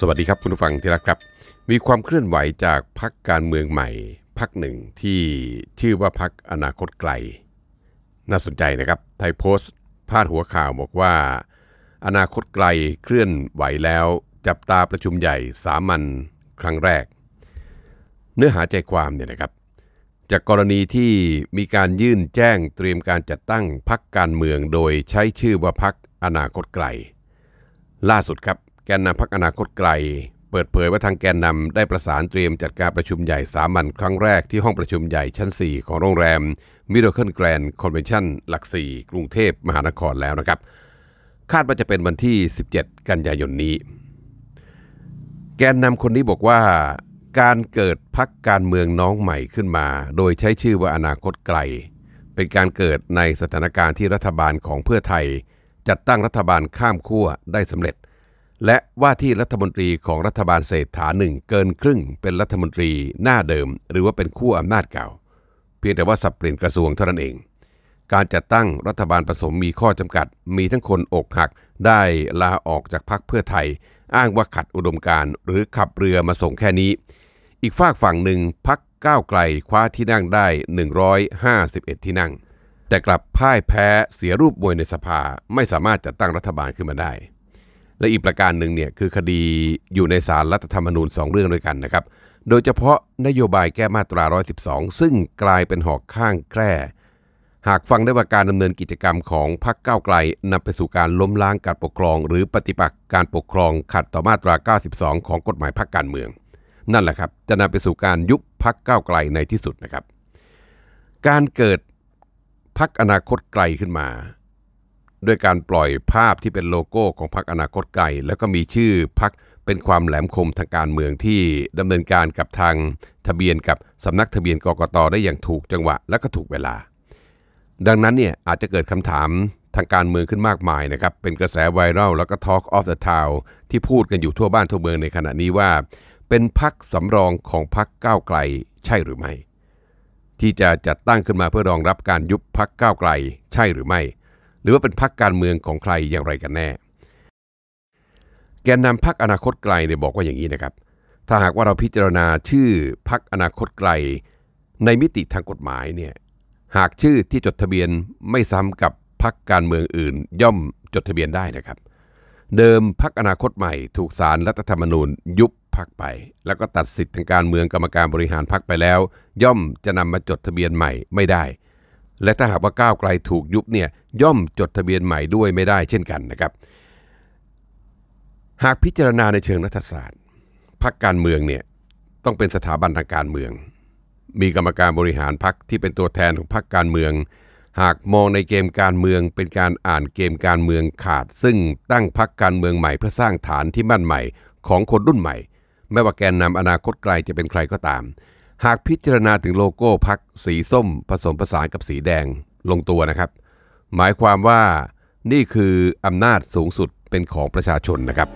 สวัสดีครับ คุณผู้ฟังที่รักครับ มีความเคลื่อนไหวจากพักการเมืองใหม่พักหนึ่งที่ชื่อว่าพักอนาคตไกล น่าสนใจนะครับไทยโพสต์ พาดหัวข่าวบอกว่า อนาคตไกลเคลื่อนไหวแล้ว จับตาประชุมใหญ่สามัญครั้งแรก เนื้อหาใจความเนี่ยนะครับ จากกรณีที่มีการยื่นแจ้งเตรียมการจัดตั้งพักการเมืองโดยใช้ชื่อว่าพักอนาคตไกล ล่าสุดครับแกนนำพักอนาคตไกลเปิดเผยว่าทางแกนนำ ได้ประสานเตรียมจัดการประชุมใหญ่สามัญครั้งแรกที่ห้องประชุมใหญ่ชั้น 4 ของโรงแรมมิโดเคิลแกรนด์คอนเวนชั่นหลักี่กรุงเทพมหานครแล้วนะครับ คาดว่าจะเป็นวันที่ 17 กันยายนนี้ แกนนำคนนี้บอกว่า การเกิดพักการเมืองน้องใหม่ขึ้นมา โดยใช้ชื่อว่าอนาคตไกล เป็นการเกิดในสถานการณ์ที่รัฐบาลของเพื่อไทย จัดตั้งรัฐบาลข้ามขั้วได้สำเร็จและว่าที่รัฐมนตรีของรัฐบาลเศรษฐาหนึ่งเกินครึ่งเป็นรัฐมนตรีหน้าเดิมหรือว่าเป็นคู่อำนาจเก่าเพียงแต่ว่าสับเปลี่ยนกระทรวงเท่านั้นเอง การจัดตั้งรัฐบาลผสมมีข้อจำกัด มีทั้งคนอกหักได้ลาออกจากพรรคเพื่อไทยอ้างว่าขัดอุดมการหรือขับเรือมาส่งแค่นี้ อีกฝากฝั่งหนึ่งพักก้าวไกลคว้าที่นั่งได้ 151 ที่นั่ง แต่กลับพ่ายแพ้เสียรูปบวยในสภาไม่สามารถจัดตั้งรัฐบาลขึ้นมาได้และอีกประการหนึ่งเนี่ยคือคดีอยู่ในสารรัฐธรรมนูญ2เรื่องด้วยกันนะครับ โดยเฉพาะนโยบายแก้มาตรา 112 ซึ่งกลายเป็นหอกข้างแคร่ หากฟังได้ว่าการดำเนินกิจกรรมของพรรคก้าวไกลนำไปสู่การล้มล้างการปกครอง หรือปฏิบัติการปกครองขัดต่อมาตรา 92 ของกฎหมายพรรคการเมือง นั่นแหละครับ จะนำไปสู่การยุบพรรคก้าวไกลในที่สุดนะครับ การเกิดพรรคอนาคตไกลขึ้นมาด้วยการปล่อยภาพที่เป็นโลโก้ของพรรคอนาคตไกลแล้วก็มีชื่อพรรคเป็นความแหลมคมทางการเมืองที่ดำเนินการกับทางทะเบียนกับสำนักทะเบียนกกต ได้อย่างถูกจังหวะและก็ถูกเวลา ดังนั้นเนี่ยอาจจะเกิดคำถามทางการเมืองขึ้นมากมายนะครับเป็นกระแสไวรัลแล้วก็ Talk of the Town ที่พูดกันอยู่ทั่วบ้านทั่วเมืองในขณะนี้ว่า เป็นพักสำรองของพักก้าวไกลใช่หรือไม่ ที่จะจัดตั้งขึ้นมาเพื่อรองรับการยุบพักก้าวไกล ใช่หรือไม่หรือว่าเป็นพักการเมืองของใครอย่างไรกันแน่ แกนนำพักอนาคตไกลเนี่ยบอกว่าอย่างนี้นะครับ ถ้าหากว่าเราพิจารณาชื่อพักอนาคตไกล ในมิติทางกฎหมายเนี่ยหากชื่อที่จดทะเบียนไม่ซ้ำกับพักการเมืองอื่น ย่อมจดทะเบียนได้นะครับ เดิมพักอนาคตใหม่ ถูกสารรัฐธรรมนูญยุบพักไป แล้วก็ตัดสิทธิ์ทางการเมืองกรรมการบริหารพักไปแล้ว ย่อมจะนำมาจดทะเบียนใหม่ไม่ได้และถ้าหากว่าก้าวไกลถูกยุบเนี่ยย่อมจดทะเบียนใหม่ด้วยไม่ได้เช่นกันนะครับ หากพิจารณาในเชิงรัฐศาสตร์พรรคการเมืองเนี่ยต้องเป็นสถาบันทางการเมือง มีกรรมการบริหารพรรคที่เป็นตัวแทนของพรรคการเมือง หากมองในเกมการเมือง เป็นการอ่านเกมการเมืองขาด ซึ่งตั้งพรรคการเมืองใหม่เพื่อสร้างฐานที่มั่นใหม่ของคนรุ่นใหม่ ไม่ว่าแกนนำอนาคตไกลจะเป็นใครก็ตามหากพิจารณาถึงโลโก้พักสีส้มผสมผสานกับสีแดงลงตัวนะครับ หมายความว่านี่คืออำนาจสูงสุดเป็นของประชาชนนะครับ